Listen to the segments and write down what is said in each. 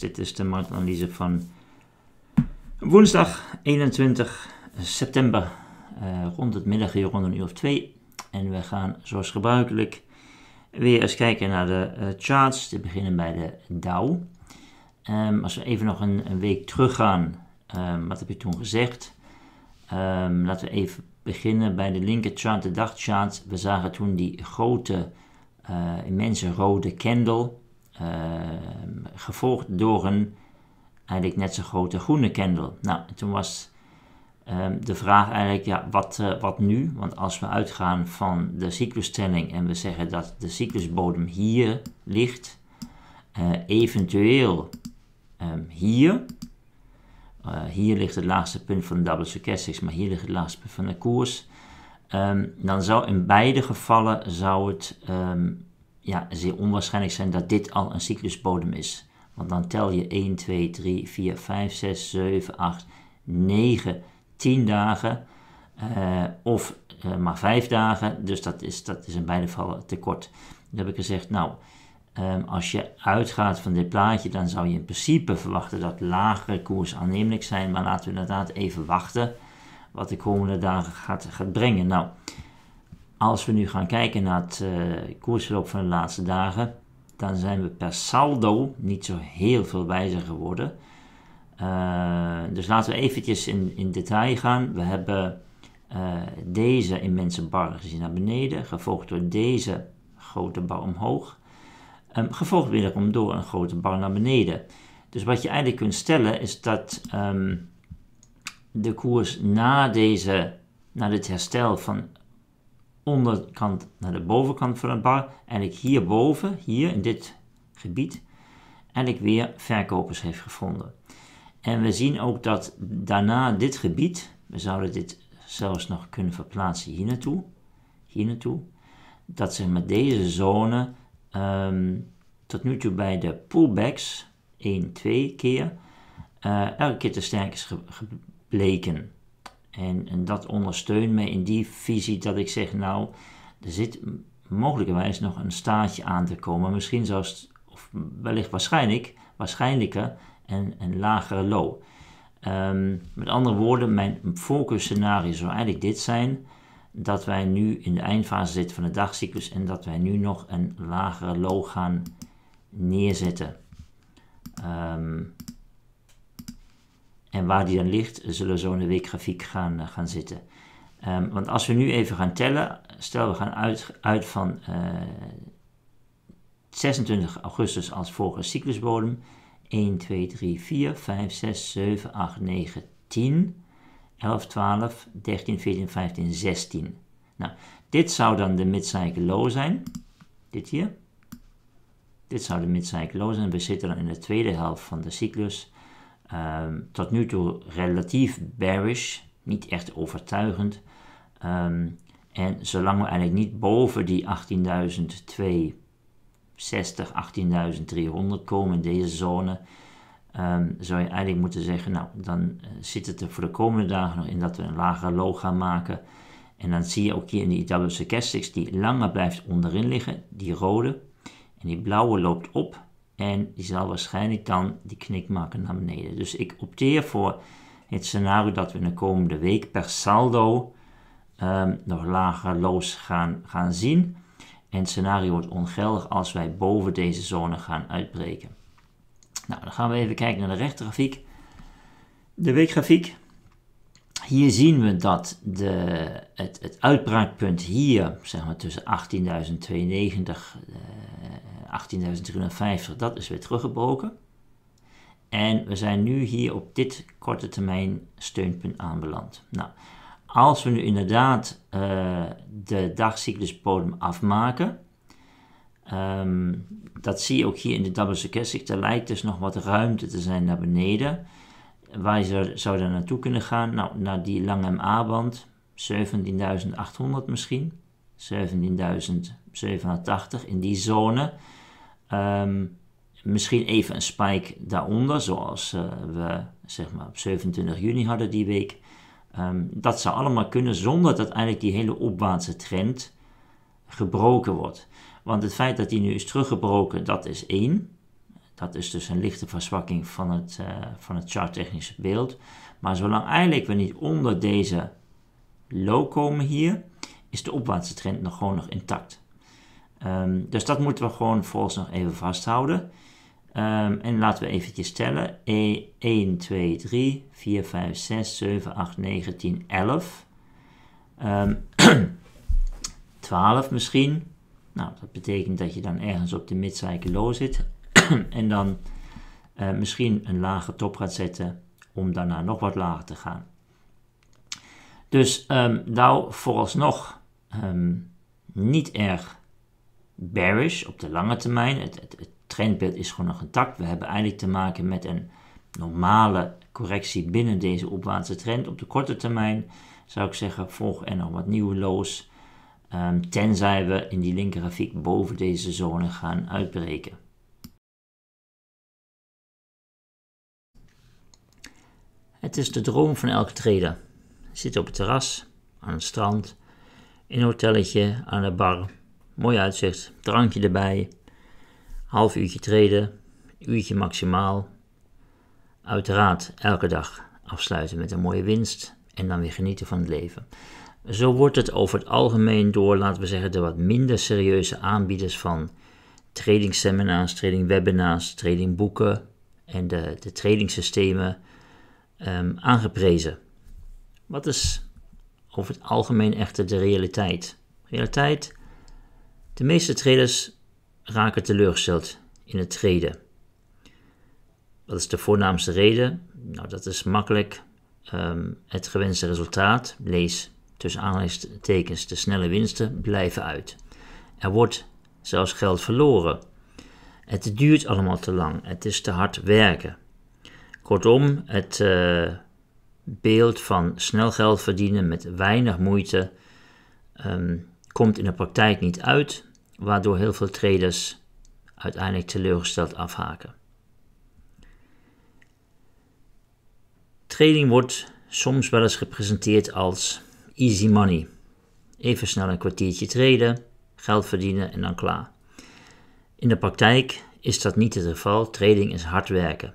Dit is de marktanalyse van woensdag 21 september. Eh, rond het middagje, rond een uur of twee. En we gaan zoals gebruikelijk weer eens kijken naar de eh, charts. Te beginnen bij de Dow. Ehm, als we even nog een, week teruggaan, ehm, wat heb je toen gezegd? Ehm, laten we even beginnen bij de linker chart, de dagchart. We zagen toen die grote, eh, immense rode candle. Ehm, gevolgd door een eigenlijk net zo grote groene candle. Nou, toen was ehm, de vraag eigenlijk, ja, wat, eh, wat nu? Want als we uitgaan van de cyclusstelling en we zeggen dat de cyclusbodem hier ligt, eh, eventueel ehm, hier, eh, hier ligt het laagste punt van de double stochastics, maar hier ligt het laagste punt van de koers, dan zou in beide gevallen zou het ja, zeer onwaarschijnlijk zijn dat dit al een cyclusbodem is. Want dan tel je 1, 2, 3, 4, 5, 6, 7, 8, 9, 10 dagen uh, of uh, maar 5 dagen. Dus dat is, dat is in beide gevallen te kort. Dan heb ik gezegd, nou, um, als je uitgaat van dit plaatje, dan zou je in principe verwachten dat lagere koers aannemelijk zijn. Maar laten we inderdaad even wachten wat de komende dagen gaat, gaat brengen. Nou, als we nu gaan kijken naar het uh, koersverloop van de laatste dagen, dan zijn we per saldo niet zo heel veel wijzer geworden. Eh, dus laten we eventjes in, in detail gaan. We hebben eh, deze immense bar gezien naar beneden, gevolgd door deze grote bar omhoog, ehm, gevolgd weer door een grote bar naar beneden. Dus wat je eigenlijk kunt stellen is dat ehm, de koers na, deze, na dit herstel van onderkant naar de bovenkant van het bar. En ik hierboven, hier in dit gebied, ik weer verkopers heeft gevonden. En we zien ook dat daarna dit gebied, we zouden dit zelfs nog kunnen verplaatsen hier naartoe, hier naartoe, dat ze met deze zone ehm, tot nu toe bij de pullbacks, 1, 2 keer, uh, elke keer te sterk is gebleken. En, en dat ondersteunt mij in die visie dat ik zeg, nou, er zit mogelijkerwijs nog een staartje aan te komen. Misschien zelfs, of wellicht waarschijnlijk, waarschijnlijker en een lagere low. Ehm, met andere woorden, mijn scenario zou eigenlijk dit zijn: dat wij nu in de eindfase zitten van de dagcyclus en dat wij nu nog een lagere low gaan neerzetten. Ehm, en waar die dan ligt, zullen we zo in de weekgrafiek gaan, eh, gaan zitten. Um, want als we nu even gaan tellen, stel we gaan uit, uit van uh, eh, 26 augustus als vorige cyclusbodem. 1, 2, 3, 4, 5, 6, 7, 8, 9, 10, 11, 12, 13, 14, 15, 16. Nou, dit zou dan de midcycle low zijn. Dit hier. Dit zou de midcycle zijn. We zitten dan in de tweede helft van de cyclus. Ehm, tot nu toe relatief bearish, niet echt overtuigend. Ehm, en zolang we eigenlijk niet boven die 18.260, 18.300 komen in deze zone, ehm, zou je eigenlijk moeten zeggen, nou dan eh, zit het er voor de komende dagen nog in dat we een lagere low gaan maken. En dan zie je ook hier in die IW Stochastics die langer blijft onderin liggen, die rode. En die blauwe loopt op en die zal waarschijnlijk dan die knik maken naar beneden. Dus ik opteer voor het scenario dat we de komende week per saldo ehm, nog lager los gaan, gaan zien. En het scenario wordt ongeldig als wij boven deze zone gaan uitbreken. Nou, dan gaan we even kijken naar de rechtergrafiek. De weekgrafiek. Hier zien we dat de, het, het uitbraakpunt hier, zeg maar tussen 18.092, uh, 18.350, dat is weer teruggebroken. En we zijn nu hier op dit korte termijn steunpunt aanbeland. Nou, als we nu inderdaad eh, de dagcyclusbodem afmaken, ehm, dat zie je ook hier in de double stochastic, er lijkt dus nog wat ruimte te zijn naar beneden. Waar zou, zou dan naartoe kunnen gaan? Nou, naar die lange MA-band, 17.800 misschien, 17.780 in die zone. Ehm, misschien even een spike daaronder, zoals eh, we zeg maar, op 27 juni hadden die week. Ehm, dat zou allemaal kunnen zonder dat eigenlijk die hele opwaartse trend gebroken wordt. Want het feit dat die nu is teruggebroken, dat is één. Dat is dus een lichte verzwakking van het, uh, van het charttechnische beeld. Maar zolang eigenlijk we niet onder deze low komen hier, is de opwaartse trend nog gewoon nog intact. Um, dus dat moeten we gewoon volgens nog even vasthouden. Um, en laten we eventjes tellen. 1, 2, 3, 4, 5, 6, 7, 8, 9, 10, 11. Um, 12 misschien. Nou, dat betekent dat je dan ergens op de mid los zit. en dan uh, misschien een lage top gaat zetten om daarna nog wat lager te gaan. Dus um, nou, vooralsnog um, niet erg bearish op de lange termijn. Het, trendbeeld is gewoon nog intact. We hebben eigenlijk te maken met een normale correctie binnen deze opwaartse trend. Op de korte termijn zou ik zeggen, volg en nog wat nieuwe lows. Ehm, tenzij we in die linker grafiek boven deze zone gaan uitbreken. Het is de droom van elke trader. Zit op het terras, aan het strand, in een hotelletje, aan de bar Mooi uitzicht, drankje erbij. Half uurtje treden, uurtje maximaal. Uiteraard elke dag afsluiten met een mooie winst en dan weer genieten van het leven. Zo wordt het over het algemeen door, laten we zeggen, de wat minder serieuze aanbieders van tradingseminars, trading tradingboeken en de, de tradingsystemen ehm, aangeprezen. Wat is over het algemeen echter de realiteit? Realiteit de meeste traders raken teleurgesteld in het traden. Wat is de voornaamste reden? Nou, dat is makkelijk ehm, het gewenste resultaat, lees tussen aanhalingstekens de snelle winsten, blijven uit. Er wordt zelfs geld verloren. Het duurt allemaal te lang, het is te hard werken. Kortom, het eh, beeld van snel geld verdienen met weinig moeite ehm, komt in de praktijk niet uit, waardoor heel veel traders uiteindelijk teleurgesteld afhaken. Trading wordt soms wel eens gepresenteerd als easy money. Even snel een kwartiertje traden, geld verdienen en dan klaar. In de praktijk is dat niet het geval. Trading is hard werken.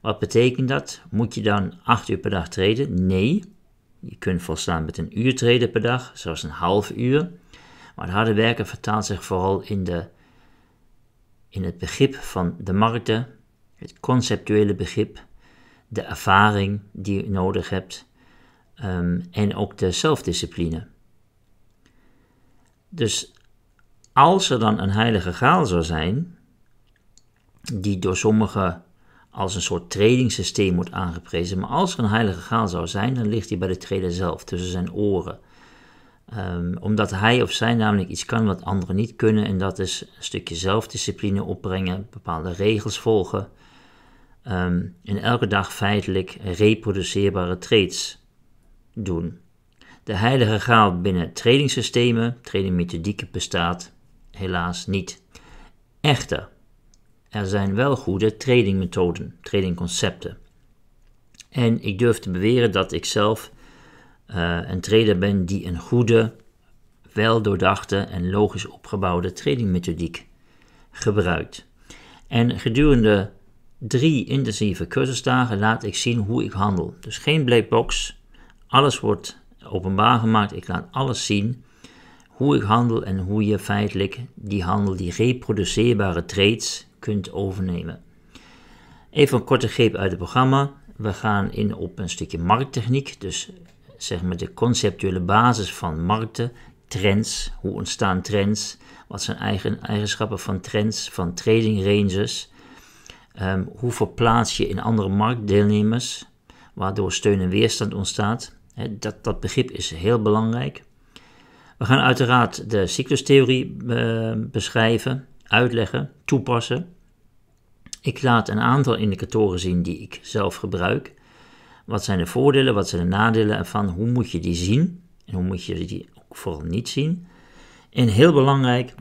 Wat betekent dat? Moet je dan 8 uur per dag traden? Nee. Je kunt volstaan met een uur traden per dag, zelfs een half uur. Maar het harde werken vertaalt zich vooral in, de, in het begrip van de markten, het conceptuele begrip, de ervaring die je nodig hebt ehm, en ook de zelfdiscipline. Dus als er dan een heilige graal zou zijn, die door sommigen als een soort tradingsysteem wordt aangeprezen, maar als er een heilige graal zou zijn, dan ligt die bij de trader zelf, tussen zijn oren. Ehm, omdat hij of zij namelijk iets kan wat anderen niet kunnen en dat is een stukje zelfdiscipline opbrengen, bepaalde regels volgen ehm, en elke dag feitelijk reproduceerbare trades doen. De heilige graal binnen trainingssystemen, trainingmethodieken bestaat helaas niet. Echter, er zijn wel goede tradingmethoden, tradingconcepten. En ik durf te beweren dat ik zelf eh, een trader ben die een goede, weldoordachte en logisch opgebouwde tradingmethodiek gebruikt. En gedurende drie intensieve cursusdagen laat ik zien hoe ik handel. Dus geen black box, alles wordt openbaar gemaakt, ik laat alles zien hoe ik handel en hoe je feitelijk die handel, die reproduceerbare trades, kunt overnemen. Even een korte greep uit het programma. We gaan in op een stukje markttechniek, dus zeg maar, de conceptuele basis van markten, trends, hoe ontstaan trends, wat zijn eigen, eigenschappen van trends, van trading ranges, ehm, hoe verplaats je in andere marktdeelnemers, waardoor steun en weerstand ontstaat. dat, dat begrip is heel belangrijk. We gaan uiteraard de cyclustheorie uh, beschrijven, uitleggen, toepassen. Ik laat een aantal indicatoren zien die ik zelf gebruik. Wat zijn de voordelen, wat zijn de nadelen ervan? Hoe moet je die zien? En hoe moet je die ook vooral niet zien? En heel belangrijk,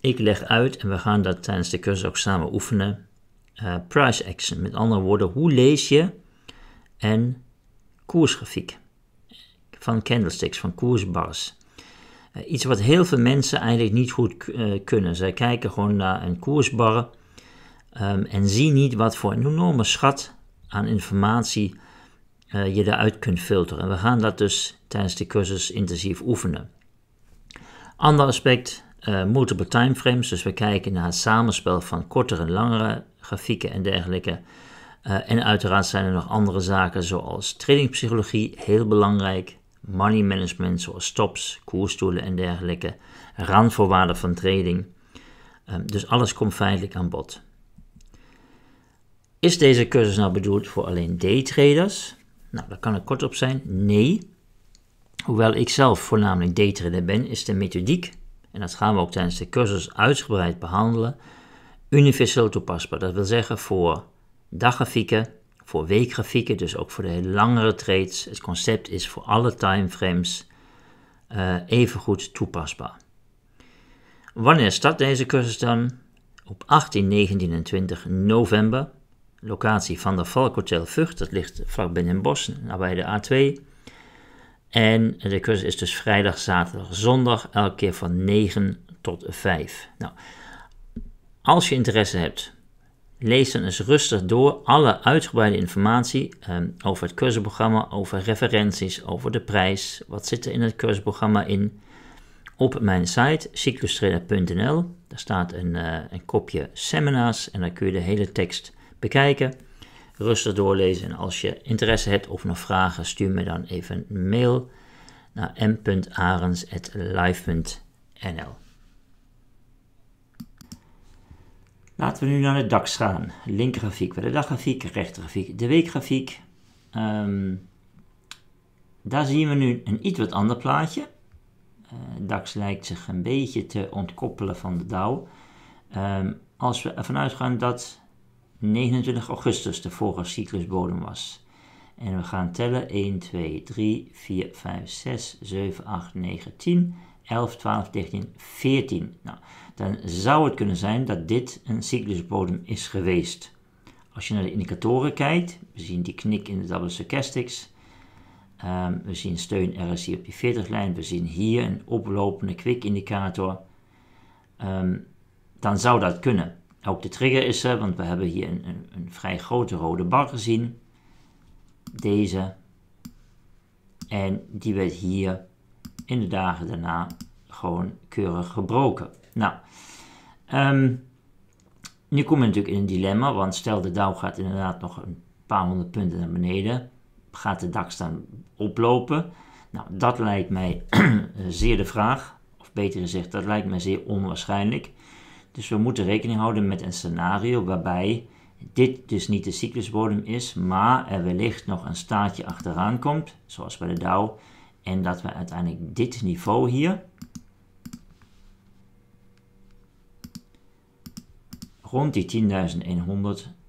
ik leg uit, en we gaan dat tijdens de cursus ook samen oefenen, uh, price action. Met andere woorden, hoe lees je een koersgrafiek van candlesticks, van koersbars. Eh, iets wat heel veel mensen eigenlijk niet goed eh, kunnen. Zij kijken gewoon naar een koersbar ehm, en zien niet wat voor een enorme schat aan informatie uh, je eruit kunt filteren. En we gaan dat dus tijdens de cursus intensief oefenen. Ander aspect, uh, multiple timeframes. Dus we kijken naar het samenspel van kortere en langere grafieken en dergelijke. Eh, en uiteraard zijn er nog andere zaken zoals tradingpsychologie, heel belangrijk. Money management zoals stops, koersstoelen en dergelijke. Randvoorwaarden van trading. dus alles komt feitelijk aan bod. Is deze cursus nou bedoeld voor alleen daytraders? Nou, daar kan ik kort op zijn. Nee. Hoewel ik zelf voornamelijk daytrader ben, is de methodiek, en dat gaan we ook tijdens de cursus uitgebreid behandelen, universeel toepasbaar. Dat wil zeggen voor daggrafieken, voor weekgrafieken, dus ook voor de langere trades. Het concept is voor alle timeframes eh, even evengoed toepasbaar. Wanneer start deze cursus dan? Op 18, 19 en 20 november locatie van de Hotel Vught. Dat ligt vlak binnen Bosch, nabij de A2. En de cursus is dus vrijdag, zaterdag, zondag, elke keer van 9 tot 5. Nou, als je interesse hebt, lees dan eens rustig door alle uitgebreide informatie ehm, over het cursusprogramma, over referenties, over de prijs, wat zit er in het cursusprogramma in. Op mijn site cyclustrainer.nl, daar staat een, eh, een kopje seminars en daar kun je de hele tekst bekijken. Rustig doorlezen en als je interesse hebt of nog vragen, stuur me dan even een mail naar m.arens.live.nl. Laten we nu naar de DAX gaan. Linkergrafiek, bij de daggrafiek, rechtergrafiek, de weekgrafiek. Ehm, daar zien we nu een iets wat ander plaatje. Uh, eh, DAX lijkt zich een beetje te ontkoppelen van de Dow. Ehm, als we ervan uitgaan dat 29 augustus de vorige cyclusbodem was. En we gaan tellen 1, 2, 3, 4, 5, 6, 7, 8, 9, 10, 11, 12, 13, 14. Nou, dan zou het kunnen zijn dat dit een cyclusbodem is geweest. Als je naar de indicatoren kijkt, we zien die knik in de double stochastics. Um, we zien steun RSI op die 40-lijn. We zien hier een oplopende kwik indicator. Ehm, dan zou dat kunnen. Ook de trigger is er, want we hebben hier een, vrij grote rode bar gezien. Deze. En die werd hier in de dagen daarna gewoon keurig gebroken. Nou, ehm, nu kom je natuurlijk in een dilemma, want stel de Dow gaat inderdaad nog een paar honderd punten naar beneden, gaat de DAX dan oplopen? Nou, dat lijkt mij zeer de vraag, of beter gezegd, dat lijkt mij zeer onwaarschijnlijk. Dus we moeten rekening houden met een scenario waarbij dit dus niet de cyclusbodem is, maar er wellicht nog een staatje achteraan komt, zoals bij de Dow, en dat we uiteindelijk dit niveau hier rond die 10.100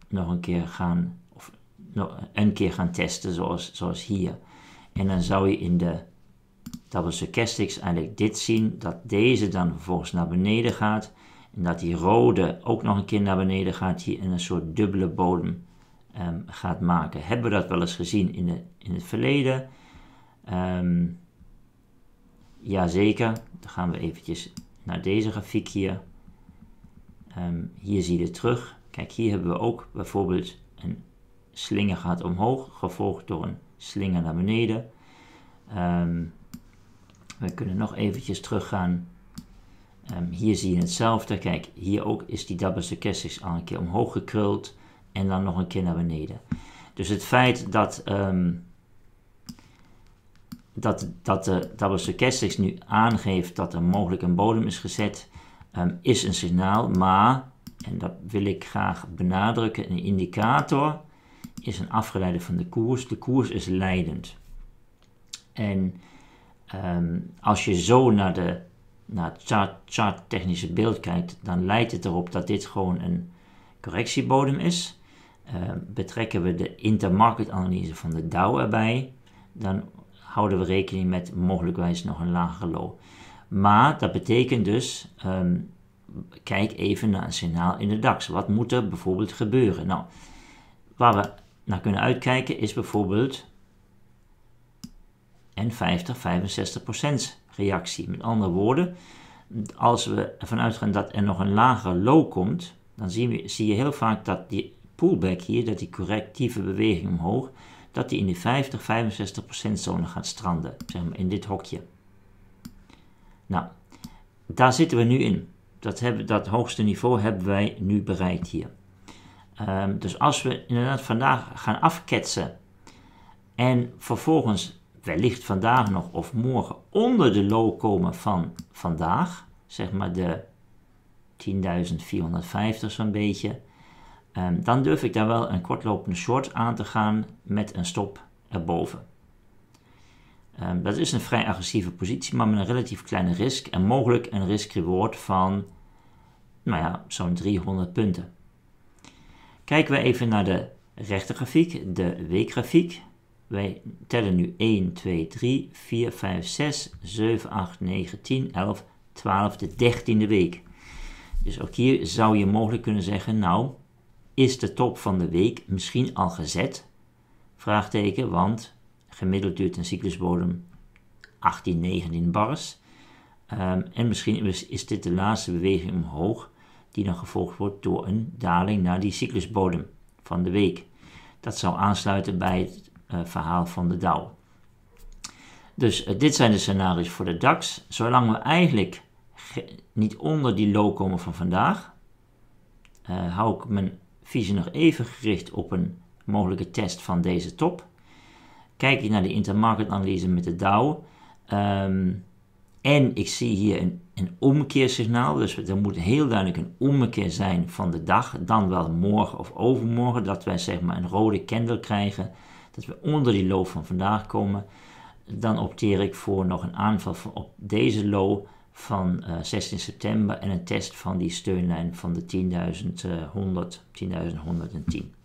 nog een keer gaan, of een keer gaan testen, zoals, zoals hier. En dan zou je in de double stochastics eigenlijk dit zien, dat deze dan vervolgens naar beneden gaat en dat die rode ook nog een keer naar beneden gaat, hier in een soort dubbele bodem ehm, gaat maken. Hebben we dat wel eens gezien in, de, in het verleden? Um, ehm, Jazeker. Dan gaan we eventjes naar deze grafiek hier. Ehm, hier zie je terug. Kijk, hier hebben we ook bijvoorbeeld een slinger gaat omhoog, gevolgd door een slinger naar beneden. we kunnen nog eventjes teruggaan Ehm, hier zie je hetzelfde. Kijk, hier ook is die double stochastics al een keer omhoog gekruld. En dan nog een keer naar beneden. Dus het feit dat, ehm, dat, dat de double stochastics nu aangeeft dat er mogelijk een bodem is gezet, ehm, is een signaal. Maar, en dat wil ik graag benadrukken, een indicator is een afgeleide van de koers. De koers is leidend. En als je zo naar de naar het chart, technische beeld kijkt, dan leidt het erop dat dit gewoon een correctiebodem is. Eh, betrekken we de intermarket analyse van de Dow erbij, dan houden we rekening met mogelijkwijs nog een lagere low. Maar dat betekent dus, ehm, kijk even naar een signaal in de DAX. Wat moet er bijvoorbeeld gebeuren? Nou, waar we naar kunnen uitkijken is bijvoorbeeld n 50, 65 procent reactie. Met andere woorden, als we ervan uitgaan dat er nog een lagere low komt, dan zien we, zie je heel vaak dat die pullback hier, dat die correctieve beweging omhoog, dat die in de 50, 65% zone gaat stranden, zeg maar in dit hokje. Nou, daar zitten we nu in. Dat, hebben, dat hoogste niveau hebben wij nu bereikt hier. Ehm, dus als we inderdaad vandaag gaan afketsen en vervolgens wellicht vandaag nog of morgen onder de low komen van vandaag, zeg maar de 10.450 zo'n beetje, ehm, dan durf ik daar wel een kortlopende short aan te gaan met een stop erboven. Ehm, dat is een vrij agressieve positie, maar met een relatief kleine risk en mogelijk een risk-reward van nou ja, zo'n 300 punten. Kijken we even naar de rechtergrafiek, de weekgrafiek. Wij tellen nu 1, 2, 3, 4, 5, 6, 7, 8, 9, 10, 11, 12, de 13e week. Dus ook hier zou je mogelijk kunnen zeggen, nou, is de top van de week misschien al gezet? Vraagteken, want gemiddeld duurt een cyclusbodem 18, 19 bars. Um, en misschien is, is dit de laatste beweging omhoog, die dan gevolgd wordt door een daling naar die cyclusbodem van de week. Dat zou aansluiten bij het eh, verhaal van de Dow. Dus eh, dit zijn de scenario's voor de DAX. Zolang we eigenlijk niet onder die low komen van vandaag, eh, hou ik mijn visie nog even gericht op een mogelijke test van deze top. Kijk ik naar de intermarket-analyse met de Dow. Ehm, en ik zie hier een, een omkeersignaal. Dus er moet heel duidelijk een omkeer zijn van de dag. Dan wel morgen of overmorgen. Dat wij zeg maar een rode candle krijgen dat we onder die low van vandaag komen, dan opteer ik voor nog een aanval op deze low van 16 eh, september en een test van die steunlijn van de 10.100, 10.110. Eh,